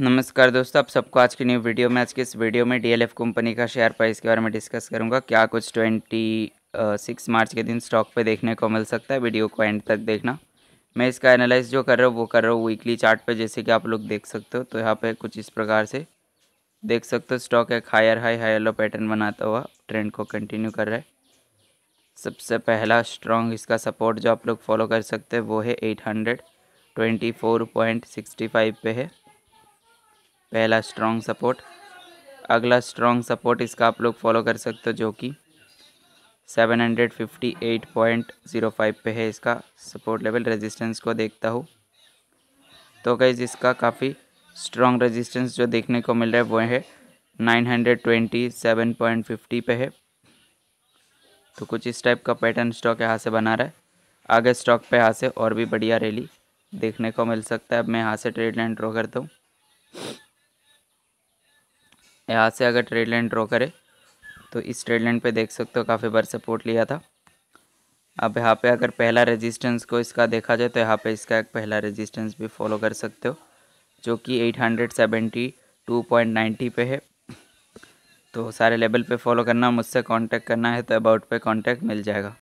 नमस्कार दोस्तों आप सबको आज की न्यू वीडियो में आज के इस वीडियो में डीएलएफ कंपनी का शेयर प्राइस के बारे में डिस्कस करूंगा क्या कुछ ट्वेंटी सिक्स मार्च के दिन स्टॉक पे देखने को मिल सकता है वीडियो को एंड तक देखना मैं इसका एनालाइज जो कर रहा हूँ वो कर रहा हूँ वीकली चार्ट पे जैसे कि आप लोग देख सकते हो तो यहाँ पर कुछ इस प्रकार से देख सकते हो स्टॉक एक higher high higher low pattern बनाता हुआ ट्रेंड को कंटिन्यू कर रहा है सबसे पहला स्ट्रॉन्ग इसका सपोर्ट जो आप लोग फॉलो कर सकते हैं वो है eight hundred twenty four point sixty five पे है पहला स्ट्रॉन्ग सपोर्ट अगला स्ट्रॉन्ग सपोर्ट इसका आप लोग फॉलो कर सकते हो जो कि 758.05 पे है इसका सपोर्ट लेवल रेजिस्टेंस को देखता हूँ तो कई इसका काफ़ी स्ट्रॉन्ग रेजिस्टेंस जो देखने को मिल रहा है वो है 927.50 पे है तो कुछ इस टाइप का पैटर्न स्टॉक यहाँ से बना रहा है आगे स्टॉक पे यहाँ से और भी बढ़िया रैली देखने को मिल सकता है अब मैं यहाँ से ट्रेड लाइन ड्रॉ करता हूँ यहाँ से अगर ट्रेड लाइन ड्रॉ करें तो इस ट्रेड लाइन पे देख सकते हो काफ़ी बार सपोर्ट लिया था अब यहाँ पे अगर पहला रेजिस्टेंस को इसका देखा जाए तो यहाँ पे इसका एक पहला रेजिस्टेंस भी फॉलो कर सकते हो जो कि 872.90 पे है तो सारे लेवल पे फॉलो करना मुझसे कांटेक्ट करना है तो अबाउट पे कांटेक्ट मिल जाएगा